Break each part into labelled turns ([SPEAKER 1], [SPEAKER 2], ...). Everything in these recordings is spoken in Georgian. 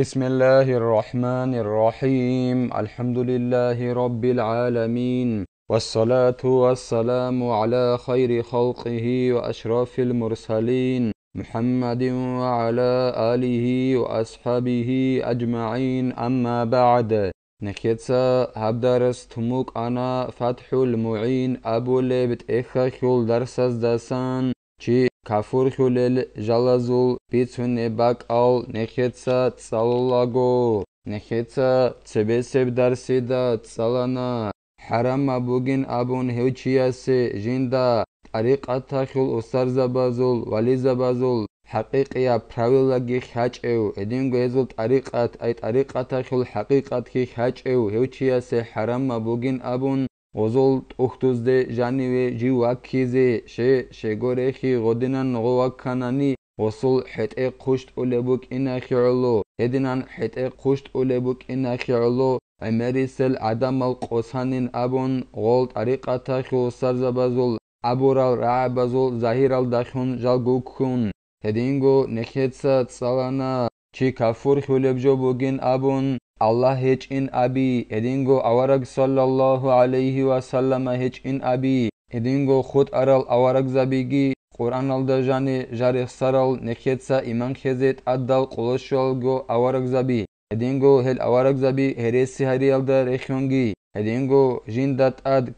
[SPEAKER 1] بسم الله الرحمن الرحيم الحمد لله رب العالمين والصلاة والسلام على خير خلقه وأشرف المرسلين محمد وعلى آله وأصحابه أجمعين أما بعد نكيتسا هبدرس تموك أنا فتح المعين أبو لبت إخا كل درس دسان چی ქაფურ ხულელ ჟალაზულ ბიცუნება კალ ნეხეცა წალულაგო ნეხეცა წებესებ დარსი და წალანა ჰარამა ბუგინ აბუნ ჰევჩიასე ჟინდა ტარიყათა ხულ ოსარზაბაზულ ვალიზაბაზულ ჰაყიყია ფრავილაგი ხაჭევ ედინ გეზულ ტარიყათ აი ტარიყათა ხულ ჰაყიყათ ხი ხაჭევ ჰევჩიასე ჰარამა ბუგინ აბუნ ғозол ухтузде жаниве ҷивакхизе ше шегорехи ғодинан ғувакканани ғосул хетӣ қушт улебук инахиъулу ҳединан хетӣ қушт улебук инахиъулу эмерисел адамал қосанин абон ғол тариқатахи сарзабазул абурал раъбазул заҳирал дахун жалгукхун ҳединго нехеца цалана чи кафур хӯлебҷо бугин абун Allah hiç in abi edingo avarak sallallahu aleyhi ve sallama hiç in abi edingo khud aral avarak zabigi Kur'an alda jani jarih saral nekhetsa iman khezet addal qoloshol go avarak zabi edingo hel avarak zabi heresi hari alda rekhongi edingo jindat ad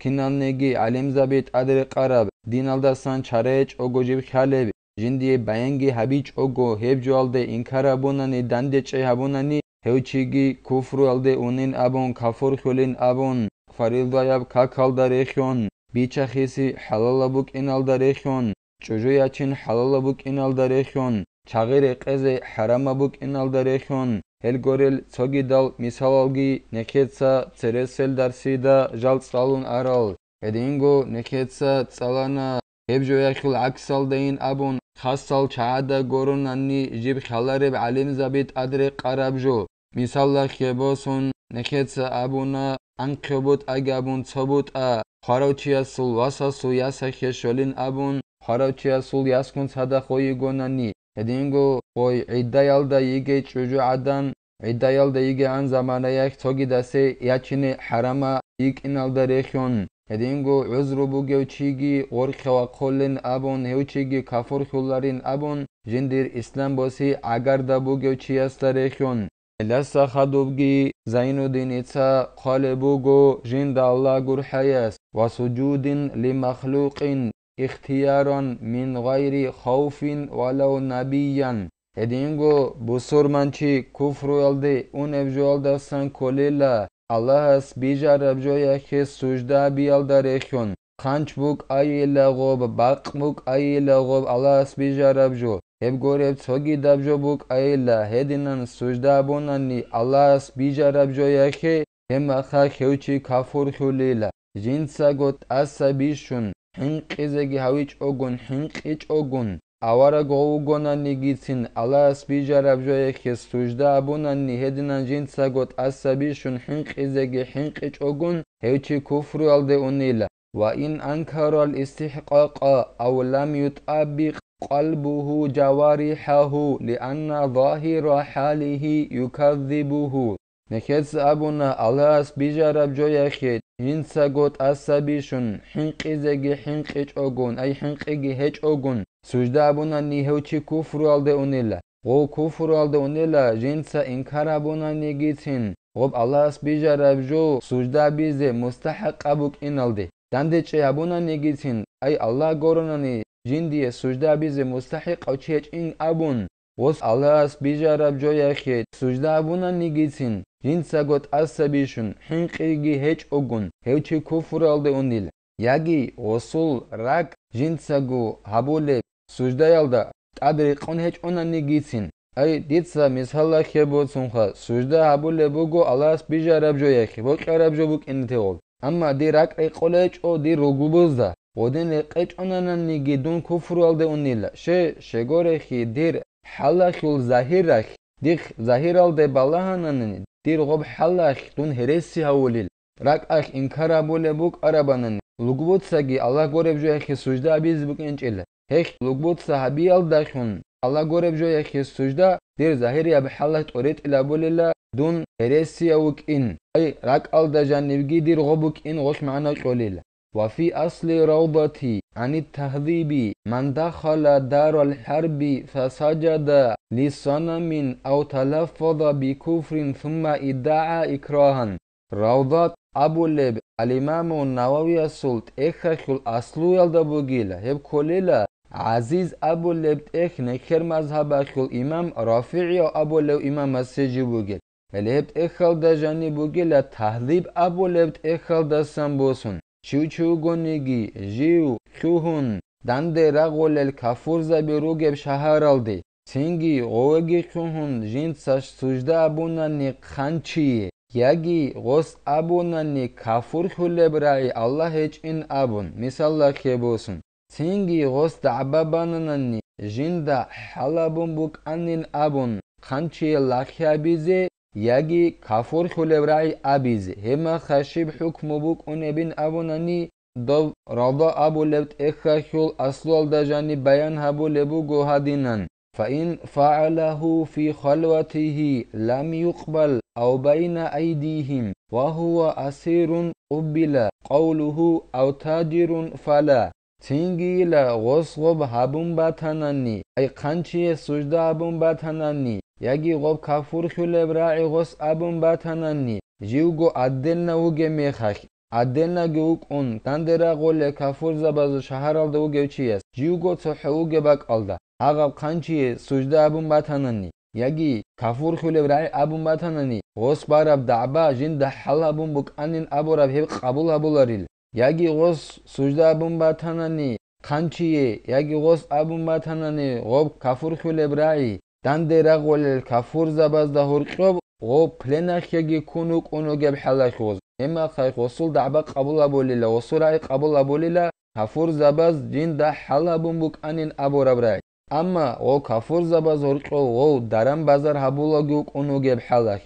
[SPEAKER 1] negi, alim zabit adre qarab din alda san charech ogojib khaleb jindiye bayangi habich ogo hebjo alda inkara bunani dande habunani ҳевчиги куфру алдеунин абон кафур хӯлин абон фаридаяб как алдарехён бичахиси ҳалалабук иналдарехён чужуячин ҳалалабук иналдарехён чағире қезе ҳарамабук иналдарехён ҳелгорел цоги дал мисалалги некеца цересел дарсида жал цалун арал эдинго некеца цалана ҳебҷояхил акс алдеин абон хассал чаада горунанни ҷиб халареб алим забит адре қарабжо მისალახებოსუნ ნეხეც აბუნა ანქებოთ აგაბუნ ცობუტა ხარავჩიასულ ვასასუ იასახეშოლინ აბუნ ხარავჩიასულ იასკუნ სადახოი გონანი ედინგო ყოი ედაიალდა იგე ჭუჟუ ადან ედაიალდა იგე ან ზამანაიახ თოგი დასე იაჩინე ჰარამა იკინალდა რეხონ ედინგო უზრუბუ გევჩიგი ორხევა ხოლენ აბონ ევჩიგი ქაფურ ხულარინ აბონ ჟინდირ ისლამბოსი აგარდაბუ გევჩიასდა რეხონ ляса хадубги зайнуддинитса қолебугу жиндалла гурхаяс ва суҷудин лимахлуқин ихтиёрон мин ғайри хавфин валав набиян эдингу бусурманчи куфру алди унебжуалдасан кулилла аллаҳас бижарабҷояхе суҷда биалдарехён қанчбук айилағоб бақбук айилағоб аллаҳас бижарабҷо ემგორებ ცოგი დაბჟობუ კაილა ჰედინან სუჯდაბონანი ალას ბიჯარაბჟო ჲახე ემახა ხევჩი ქაფურხულილა ჟინცაგოტ ასა ბიშუნ ჰინყიზეგი ჰავიჭოგუნ ჰინყიჭოგუნ ავარა გოუგონანი გიცინ ალას ბიჯარაბჟო ჲახე სუჯდაბონანი ჰედინან ჟინცაგოტ ასა ბიშუნ ჰინყიზეგი ჰინყიჭოგუნ ჰევჩი ქუფრუ ალდე უნილა ვაინ ანქარალ ისტიჰყაყა აულამ ჲუტაბიყ قلبه جوارحه لان ظاهر حاله يكذبه نكذبنا على اسبجرب جويخيت انسغوت اسبيشن حنقيزغي حنقيچوغون اي حنقيغي هچوغون سجدابنا نيهوچي كفرالده اونيلا غو كفرالده اونيلا جنسا انكارابونا نيگيتين غوب على اسبجرب جو سجدا بيزه مستحقابوك انالدي دندچي ابونا نيگيتين اي الله گورونا ني ჯინდიე სუჯდაბიზე მუსტაჰიყავ ჩიეჭინ აბუნ ვოს ალას ბიჟარაბ ჯოიახე სუჯდაბუნა ნიგიცინ ჯინცაგოტ ასაბიშუნ ჰინყიგი ჰეჭოგუნ ჰევჩი ქუფურალდე უნილ იაგი ოსულ რაკ ჯინცაგუ აბოლე სუჯდაიალდა ტადრი ყონ ჰეჭონა ნიგიცინ აი დიცა მისალა ხებოცუნხა სუჯდა აბოლე ბუგო ალას ბიჟარაბ ჯოიახე ბოყარაბ ჯობუკინ თეოლ ამა დირა ყეყოლეჭო დირუგუბოზა ოდენ ეყეჭონანანი გედონ ქუფრულდე უნილა შე შეგორეხი დირ ჰალახულ ზაჰირახ დიხ ზაჰირალდე ბალაჰანანი დირუგუბ ჰალახ დონ ჰერესი ჰაულილ რაკახ ინქარაბოლებუკ араბანანი ლუგუბოცაგი ალაგორებჟო ეხი სუჯდა ბიზ ბუკენჭილ ჰეხ ლუგუბოცა ჰაბიალდახუნ ალაგორებჟო ეხი სუჯდა დირ ზაჰირია ბჰალახ ტორეტილაბოლილა დონ ჰერესი აუკინ أي راك ألدا جانب دير غبك إن غش معنا قليلا وفي أصل روضتي عن التهذيب من دخل دار الحرب فسجد لصنم أو تلفظ بكفر ثم ادعى إكراها روضة أبو لب الإمام النووي السلط إخش الأصل يلد بوغيلا هب كليلا عزيز أبو لب إخ نكر مذهب الإمام رافعي أبو لب إمام السجي بوغيل Lebt ehalda jani bugila tahlib abu lebt ehalda bosun. Çiu çiu gonigi, jiu, kuhun. Dande ragolel kafurza birugeb şahar aldı. Singi govegi çuhun, jint saş sujda abunani khançiye. Yagi gos abunani kafur hulebrai Allah hiç in abun. Misalla kebosun. Singi gos da'babanani jinda halabun buk anin abun. Khançiye lakya bize یگی کافور خلبرعی آبیز هما خشیب حکم بوق اون ابن آبونانی دو رضا ابو لبت اخا خول اصل دا جانی بیان هبو لبو گوها دینن فا این فعله فی خلوته لم یقبل او بین ایدیهم و هو اسیر قبلا قوله او تاجر فلا تینگیل غصغب هبون باتننی ای قنچی سجده هبون باتننی ياغي غوب كافور خولب راي غوس ابن باتاناني جيوغو ادلنا اوغي ميخاخ ادلنا گوكون تاندرا غول كافور زباز شهرال دو گوچي است جيوغو صحو گباك الدا اغا قانچي سجدا ابن باتاناني ياغي كافور خولب راي ابن باتاناني غوس بارب دعبا جند حل ابن بوك انين ابو رب هيب قبول ابولاريل ياغي غوس سجدا ابن باتاناني қанчие яги гос абу матананы гоб кафур хулебраи დანდერაღოლ ქაფურზაბაზ და ჰორყიობ ო ფლენახიგი ქუნუ ქუნუ გებ ხალახოს ემა ხაი ხოსულ დაბა ყაბულაბოლილა ოსურაი ყაბულაბოლილა ქაფურზაბაზ ჯინ და ხალაბუმ ბუკანინ აბორაბრაი ამა ო ქაფურზაბაზ ორყო ო დარან ბაზარ ჰაბულაგი ქუნუ გებ ხალახ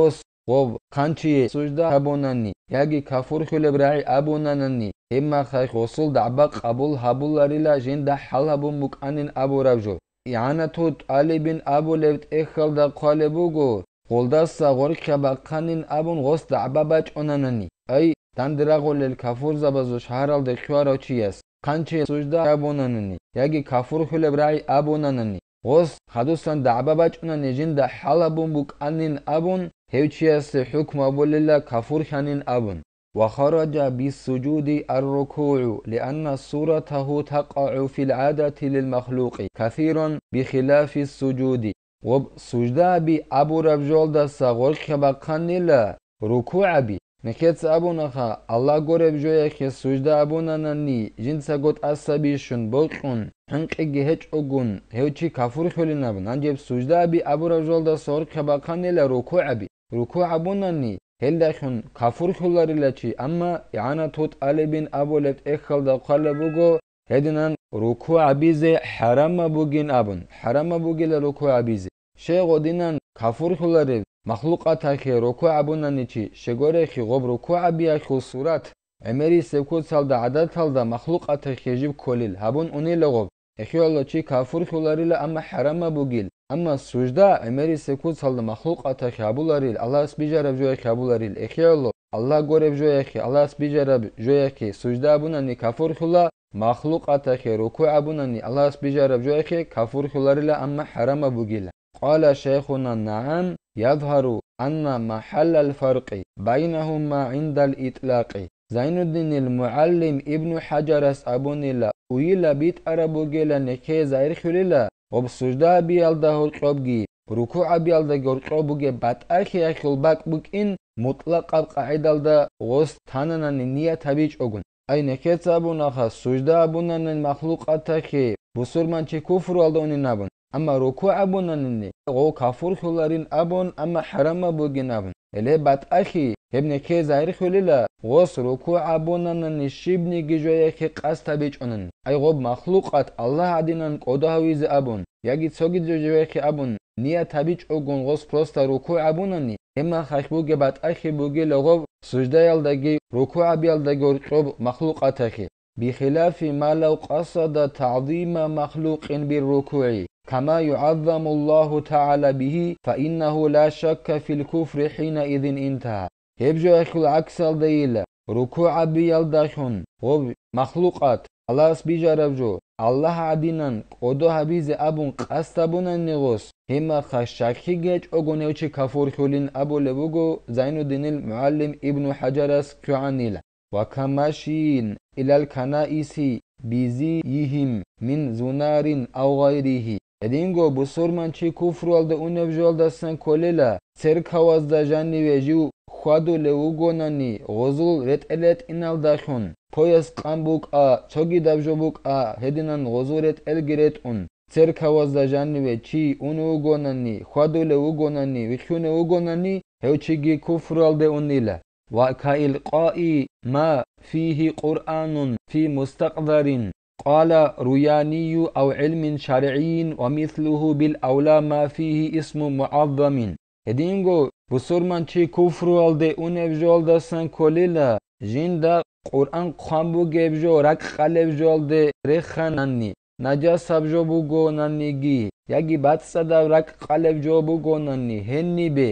[SPEAKER 1] ოს ო ხანჩი სუჯდა აბონანი იაგი ქაფურ ხილებრაი აბონანანი ემა ხაი ხოსულ დაბა ყაბულ ჰაბულარილა ჯინ და ხალაბუმ ბუკანინ აბორაბჟო იანათო ალიბინ აბულევთ ეხალ და ყალებუგო ყოლდასა ღორიხება ხანინ აბუნ ღოს და აბაბაჭონანანი აი დანდრაღოლელ ქაფურზაბაზო შაჰრალდე ხვაროჩიას ხანჩე სუჯდა აბონანანი იაგი ქაფურხულებ რაი აბონანანი ღოს ხადუსან და აბაბაჭონანი ჯინდა ჰალაბუნბუკ ანინ აბუნ ჰევჩიას ჰუკმა აბულელა ქაფურხანინ აბუნ وخرج بالسجود الركوع لأن صورته تقع في العادة للمخلوق كثيرا بخلاف السجود وسجدة بي أبو ربجول دسا غرق بقنلا ركوع بي نكتس أبو نخا الله غرب جويك سجدة أبو ننني جنسا قد أسابيشن بلقون حنق جهج أغن هوچي كفر خلنا بنجيب سجدة بي أبو ربجول دسا غرق بقنلا ركوع بي ركوع أبو نني ჰელდახუნ ქაფური ხოლარილაჩი ამა ანათოთ ალებინ აბოლეთ ეხალდა ყალებუგო ედინან რუკუ აბიზე ჰარამა ბუგინ აბუნ ჰარამა ბუგილა რუკუ აბიზე შეღოდინან ქაფური ხოლარე მახლუყათა ხე რუკუ აბუნანიჩი შეგორეხი ღობ რუკუ აბია ხო სურათ ემერი სეკუცალდა ადათალდა მახლუყათა ხეჟი ბქოლილ აბუნ უნელოგო ეხიოლოჩი ქაფური ხოლარილა ამა ჰარამა ბუგილ أما السجدة أمري سكوت صلى مخلوق أتا خابولاريل الله سبيجارب جوية خابولاريل إخيالو الله غورب جوية خي الله سبيجارب جوية خي سجدة بناني كفر خلا مخلوق أتا خي ركوع بناني الله سبيجارب جوية خي كفر خلاريل أما حرام ابو بوغيلا قال شيخنا نعم يظهر أن محل الفرق بينهما عند الإطلاق زين الدين المعلم ابن حجر أبونيلا ويلا بيت أربو جيلا نكي زاير خليلا ოფსუჟდა ბიალდა ხორყობგი რუკუ აბიალდა გორყობუგე ბატახი ახილ ბაკბუკინ მუტლაყა ყაიდალდა ოს თანანანი ნიათაბი ჭოგუნ აი ნეკეცაბუნახა სუჟდა აბუნანენ махლუყათახი ბუსურმანჩი კუფრულდონი ნაბუნ ამა რუკუ აბუნანინი ო კაფურ ხოლარინ აბონ ამა ჰარამა ბუგინაბუნ ლებათ ახი ემნე ქეზაირი ხველილა ვოს როკუ აბონანან შიბნი გიჟაი ხე ყასთა ბიჭონან აი ღობ махლუყად ალლაჰ ადინან ყოდავიზ აბონ იაგი ცოგი ძოჯვე ხე აბონ ნია თაბი ჭოგონ ღოს პროსტა როკუ აბონანი ემა ხახბუგე ბათ ახი ბუგე ლოგო სუჯდა ალდაგი როკუ აბი ალდაგი ორწობ махლუყათ ახი ბიხილაფი მალავ ყასა და თავდიმა махლუყინ ბი როკუი كما يعظم الله تعالى به فإنه لا شك في الكفر حينئذ انتهى يبجو أخي العكسل ديلا ركوع بيال وب مخلوقات الله بيجاربجو الله عدينان قدو حبيز أبون قستبون النغوص هما خشاكي جيج أغنيوشي كفور خلين أبو لبوغو زين الدين المعلم ابن حجرس كعنيلا وكماشين إلى الكنائس بزيهم من زنار أو غيره هدینگو بسور چی کفر و ده اون بجال دستن کلیلا سرک حواز ده جان غزول رت الیت اینال دخون پویس قم بوک آ چوگی دبجو آ هدینان غزول رت اون سرک حواز ده جان نویجی اون او گونانی خوادو ویخون او گونانی هیو چی گی کفر و ما فیه قرآنون فی مستقدرین قال رياني أو علم شرعي ومثله بالأولى ما فيه اسم معظم Edingo bu surmanchi kufru oldi un evjoldasan kolila jinda Qur'an qambu gebjo rak qalevjoldi rekhananni najas sabjobu gonannigi yagi batsada rak qalevjobu gonanni henni be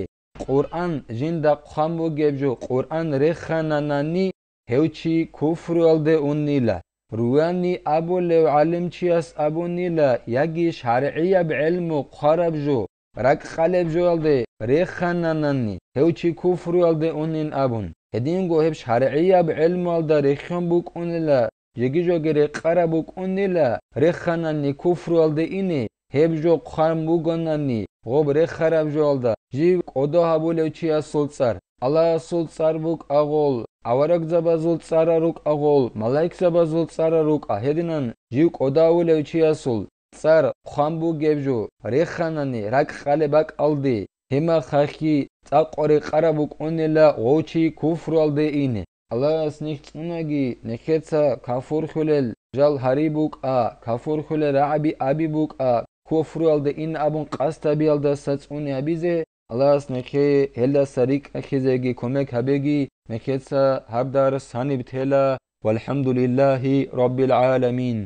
[SPEAKER 1] Qur'an jinda qambu gebjo Qur'an rekhananani hevchi kufru oldi unnila руани абу лев алимчиас абунила ягиш харъия бъилму қарабжу рак халебжуалде рехананани хевчи куфруалде онин абун эдин гоҳеб шаръия бъилму алда рехамбук онила ягижогере қарабук онила реханани куфруалде ини хевжо қарамбуганани гобре харабжуалда жи одо абу лев чиас сулцар ალა სულ წარბუკ აღოლ ავარაგ ზაბაზულ წარარუკ აღოლ მალაიქ ზაბაზულ წარარუკ აჰედინან ჯივ ყოდაულევ ჩიასულ წარ ხანბუ გებჟუ რეხანანი რაკ ხალებაკ ალდი ჰემა ხახი წაყორი ყარაბუ ყონელა ოჩი ქუფრალდე ინე ალა სნიხ წუნაგი ნეხეცა ქაფურ ხულელ ჟალ ჰარიბუკ ა ქაფურ ხულელ აბი აბიბუკ ა ქუფრალდე ინ აბუნ ყასტაბიალდა საწუნე აბიზე خلاص نکه هلا سریک اخیزه گی کمک هبگی نکه سا هبدار سانی بتهلا والحمد لله رب العالمين